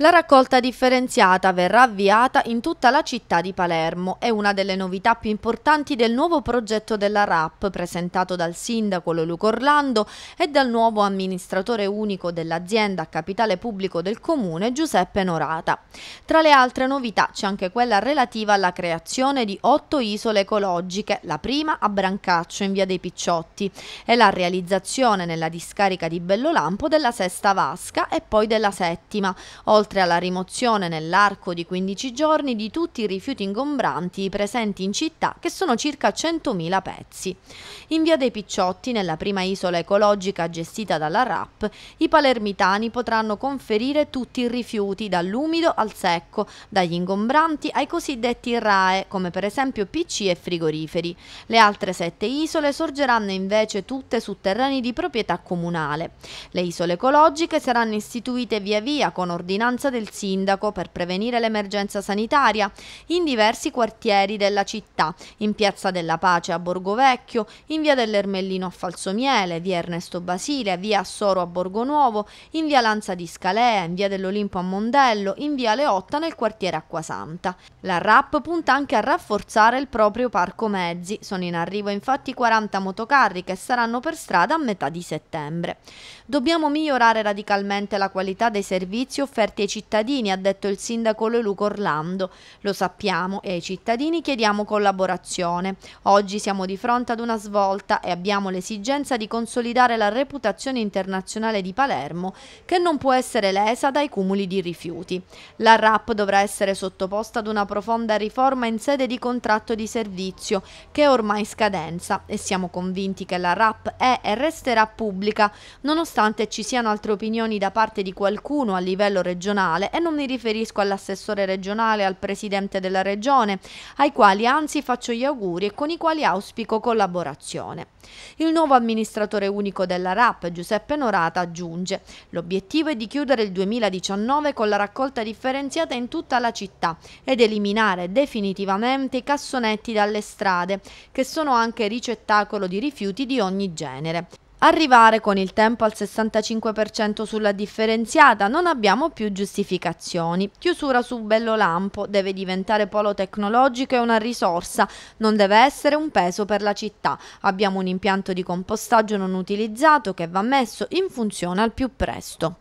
La raccolta differenziata verrà avviata in tutta la città di Palermo, è una delle novità più importanti del nuovo progetto della RAP presentato dal sindaco Loluco Orlando e dal nuovo amministratore unico dell'azienda a capitale pubblico del comune Giuseppe Norata. Tra le altre novità c'è anche quella relativa alla creazione di otto isole ecologiche, la prima a Brancaccio in via dei Picciotti e la realizzazione nella discarica di Bellolampo della sesta vasca e poi della settima, oltre oltre alla rimozione nell'arco di 15 giorni di tutti i rifiuti ingombranti presenti in città, che sono circa 100.000 pezzi. In via dei Picciotti, nella prima isola ecologica gestita dalla RAP, i palermitani potranno conferire tutti i rifiuti, dall'umido al secco, dagli ingombranti ai cosiddetti RAE, come per esempio PC e frigoriferi. Le altre sette isole sorgeranno invece tutte su terreni di proprietà comunale. Le isole ecologiche saranno istituite via via con ordinanze ordinanza del sindaco per prevenire l'emergenza sanitaria in diversi quartieri della città, in Piazza della Pace a Borgovecchio, in Via dell'Ermellino a Falsomiele, Via Ernesto Basile, Via Assoro a Borgonuovo, in Via Lanza di Scalea, in Via dell'Olimpo a Mondello, in Via Leotta nel quartiere Acquasanta. La RAP punta anche a rafforzare il proprio parco mezzi. Sono in arrivo infatti 40 motocarri che saranno per strada a metà di settembre. Dobbiamo migliorare radicalmente la qualità dei servizi offerti ai dei cittadini, ha detto il sindaco Leluco Orlando. Lo sappiamo e ai cittadini chiediamo collaborazione. Oggi siamo di fronte ad una svolta e abbiamo l'esigenza di consolidare la reputazione internazionale di Palermo che non può essere lesa dai cumuli di rifiuti. La RAP dovrà essere sottoposta ad una profonda riforma in sede di contratto di servizio che è ormai scadenza e siamo convinti che la RAP è e resterà pubblica nonostante ci siano altre opinioni da parte di qualcuno a livello regionale regionale e non mi riferisco all'assessore regionale, al presidente della regione, ai quali anzi faccio gli auguri e con i quali auspico collaborazione. Il nuovo amministratore unico della RAP, Giuseppe Norata, aggiunge l'obiettivo è di chiudere il 2019 con la raccolta differenziata in tutta la città ed eliminare definitivamente i cassonetti dalle strade, che sono anche ricettacolo di rifiuti di ogni genere. Arrivare con il tempo al 65% sulla differenziata non abbiamo più giustificazioni. Chiusura su Bellolampo deve diventare polo tecnologico e una risorsa, non deve essere un peso per la città. Abbiamo un impianto di compostaggio non utilizzato che va messo in funzione al più presto.